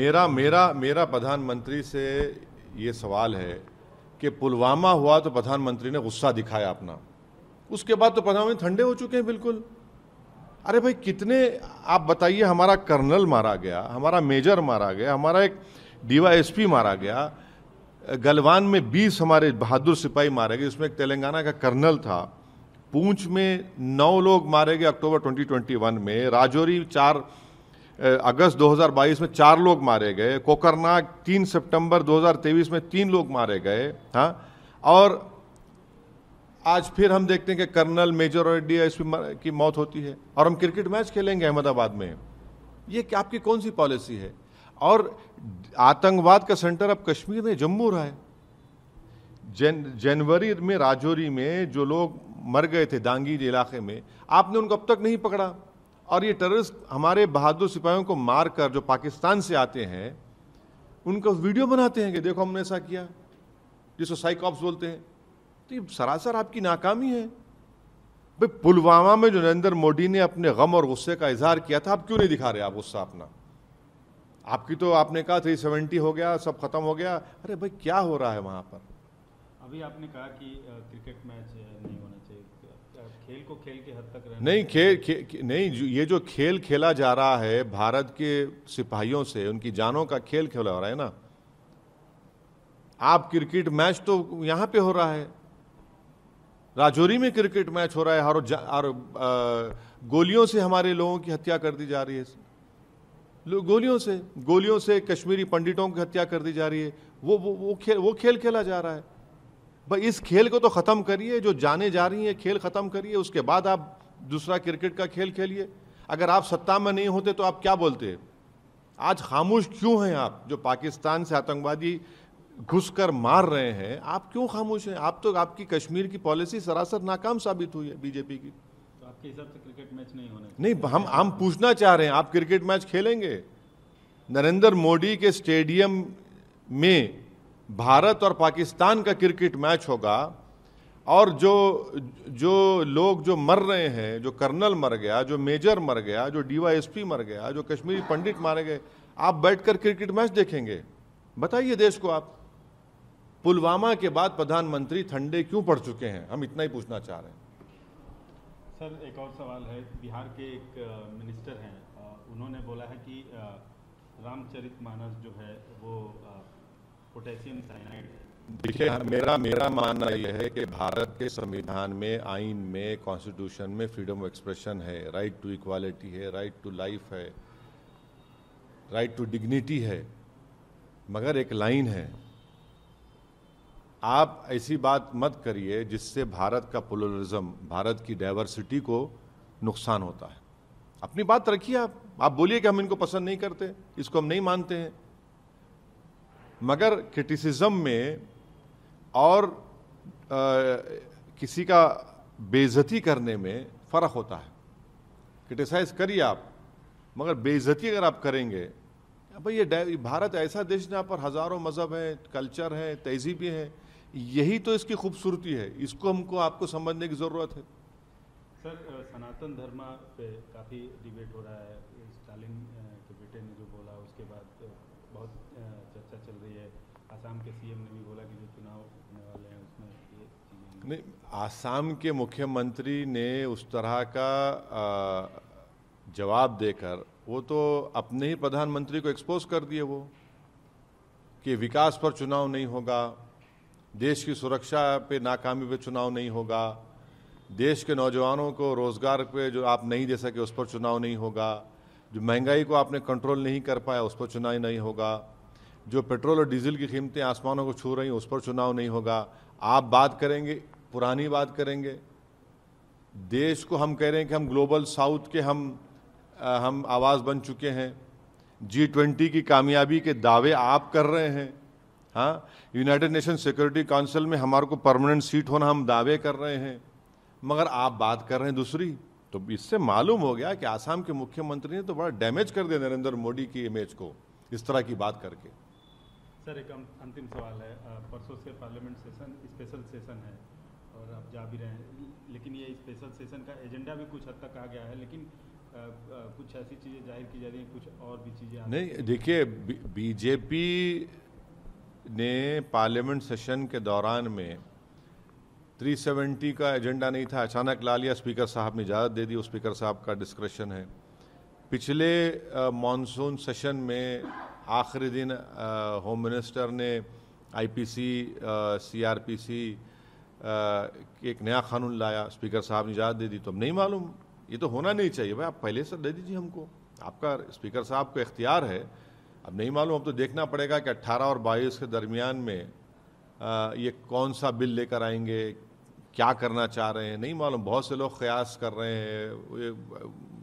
मेरा मेरा मेरा प्रधानमंत्री से ये सवाल है कि पुलवामा हुआ तो प्रधानमंत्री ने गुस्सा दिखाया अपना उसके बाद तो प्रधानमंत्री ठंडे हो चुके हैं बिल्कुल अरे भाई कितने आप बताइए हमारा कर्नल मारा गया हमारा मेजर मारा गया हमारा एक डीवाईएसपी मारा गया गलवान में 20 हमारे बहादुर सिपाही मारे गए उसमें एक तेलंगाना का कर्नल था पूंछ में नौ लोग मारे गए अक्टूबर 2021 में राजौरी चार अगस्त 2022 में चार लोग मारे गए कोकरनाग 3 सितंबर 2023 में तीन लोग मारे गए हाँ और आज फिर हम देखते हैं कि कर्नल मेजर और डी एस की मौत होती है और हम क्रिकेट मैच खेलेंगे अहमदाबाद में ये आपकी कौन सी पॉलिसी है और आतंकवाद का सेंटर अब कश्मीर में जम्मू रहा है जन जनवरी में राजौरी में जो लोग मर गए थे दांगी इलाके में आपने उनको अब तक नहीं पकड़ा और ये टेररिस्ट हमारे बहादुर सिपाहियों को मारकर जो पाकिस्तान से आते हैं उनका वीडियो बनाते हैं कि देखो हमने ऐसा किया जिसको साइकॉप्स बोलते हैं तो ये सरासर आपकी नाकामी है भाई पुलवामा में जो नरेंद्र मोदी ने अपने गम और गुस्से का इजहार किया था आप क्यों नहीं दिखा रहे आप गुस्सा अपना आपकी तो आपने कहा थ्री सेवेंटी हो गया सब खत्म हो गया अरे भाई क्या हो रहा है वहाँ पर अभी आपने कहा कि क्रिकेट मैच नहीं होना चाहिए खेल को खेल के हद तक नहीं खेल खे, नहीं ये जो खेल खेला जा रहा है भारत के सिपाहियों से उनकी जानों का खेल खेला हो रहा है ना आप क्रिकेट मैच तो यहाँ पे हो रहा है राजौरी में क्रिकेट मैच हो रहा है और, और गोलियों से हमारे लोगों की हत्या कर दी जा रही है गोलियों से गोलियों से कश्मीरी पंडितों की हत्या कर दी जा रही है वो वो वो खेल वो खेल खेला जा रहा है भाई इस खेल को तो ख़त्म करिए जो जाने जा रही हैं खेल ख़त्म करिए उसके बाद आप दूसरा क्रिकेट का खेल खेलिए अगर आप सत्ता में नहीं होते तो आप क्या बोलते आज खामोश क्यों हैं आप जो पाकिस्तान से आतंकवादी घुस कर मार रहे हैं आप क्यों खामोश हैं आप तो आपकी कश्मीर की पॉलिसी सरासर नाकाम साबित हुई है बीजेपी की तो आपके हिसाब से क्रिकेट मैच नहीं होने नहीं हम हम पूछना चाह रहे हैं आप क्रिकेट मैच खेलेंगे नरेंद्र मोदी के स्टेडियम में भारत और पाकिस्तान का क्रिकेट मैच होगा और जो जो लोग जो मर रहे हैं जो कर्नल मर गया जो मेजर मर गया जो डीवाईएसपी मर गया जो कश्मीरी पंडित मारे गए आप बैठकर क्रिकेट मैच देखेंगे बताइए देश को आप पुलवामा के बाद प्रधानमंत्री ठंडे क्यों पड़ चुके हैं हम इतना ही पूछना चाह रहे हैं सर एक और सवाल है बिहार के एक मिनिस्टर हैं उन्होंने बोला है कि रामचरित मानस जो है वो पोटेशियम साइनाइड देखिए मेरा मेरा मानना यह है कि भारत के संविधान में आइन में कॉन्स्टिट्यूशन में फ्रीडम ऑफ एक्सप्रेशन है राइट टू इक्वालिटी है राइट टू लाइफ है राइट टू डिग्निटी है मगर एक लाइन है आप ऐसी बात मत करिए जिससे भारत का पोलरिज्म भारत की डाइवर्सिटी को नुकसान होता है अपनी बात रखिए आप आप बोलिए कि हम इनको पसंद नहीं करते इसको हम नहीं मानते हैं मगर क्रिटिसिज्म में और आ, किसी का बेजती करने में फ़र्क होता है क्रिटिसाइज करिए आप मगर बेज़ती अगर आप करेंगे भाई ये भारत ऐसा देश जहाँ पर हज़ारों मज़हब हैं कल्चर हैं तहजीबें हैं यही तो इसकी खूबसूरती है इसको हमको आपको समझने की ज़रूरत है सर सनातन धर्म पे काफ़ी डिबेट हो रहा है स्टालिन के बेटे ने जो बोला उसके बाद बहुत चर्चा चल रही है आसाम के सीएम ने भी बोला कि जो चुनाव होने वाले हैं उसमें ये नहीं आसाम के मुख्यमंत्री ने उस तरह का जवाब देकर वो तो अपने ही प्रधानमंत्री को एक्सपोज कर दिए वो कि विकास पर चुनाव नहीं होगा देश की सुरक्षा पे नाकामी पे चुनाव नहीं होगा देश के नौजवानों को रोज़गार पे जो आप नहीं दे सके उस पर चुनाव नहीं होगा जो महंगाई को आपने कंट्रोल नहीं कर पाया उस पर चुनाव नहीं होगा जो पेट्रोल और डीजल की कीमतें आसमानों को छू रही हैं उस पर चुनाव नहीं होगा आप बात करेंगे पुरानी बात करेंगे देश को हम कह रहे हैं कि हम ग्लोबल साउथ के हम आ, हम आवाज़ बन चुके हैं जी ट्वेंटी की कामयाबी के दावे आप कर रहे हैं हाँ यूनाइटेड नेशन सिक्योरिटी काउंसिल में हमारे को परमानेंट सीट होना हम दावे कर रहे हैं मगर आप बात कर रहे हैं दूसरी तो इससे मालूम हो गया कि आसाम के मुख्यमंत्री ने तो बड़ा डैमेज कर दिया नरेंद्र मोदी की इमेज को इस तरह की बात करके सर एक अंतिम सवाल है परसों से पार्लियामेंट सेशन स्पेशल सेशन है और आप जा भी रहे हैं लेकिन ये स्पेशल सेशन का एजेंडा भी कुछ हद तक आ गया है लेकिन कुछ ऐसी चीज़ें जाहिर की जा रही हैं कुछ और भी चीज़ें नहीं देखिए बीजेपी ने पार्लियामेंट सेशन के दौरान में 370 का एजेंडा नहीं था अचानक ला लिया स्पीकर साहब ने इजाज़त दे दी स्पीकर साहब का डिस्क्रेशन है पिछले मानसून सेशन में आखिरी दिन होम मिनिस्टर ने आईपीसी सीआरपीसी एक नया कानून लाया स्पीकर साहब ने इजाज़त दे दी तो अब नहीं मालूम ये तो होना नहीं चाहिए भाई आप पहले से दे दीजिए हमको आपका स्पीकर साहब को इख्तियार है अब नहीं मालूम अब तो देखना पड़ेगा कि 18 और 22 के दरमियान में ये कौन सा बिल लेकर आएंगे क्या करना चाह रहे हैं नहीं मालूम बहुत से लोग क़यास कर रहे हैं ये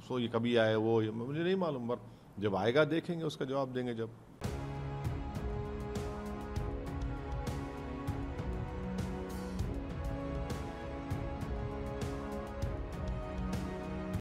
सो ये कभी आए वो ये मुझे नहीं मालूम पर जब आएगा देखेंगे उसका जवाब देंगे जब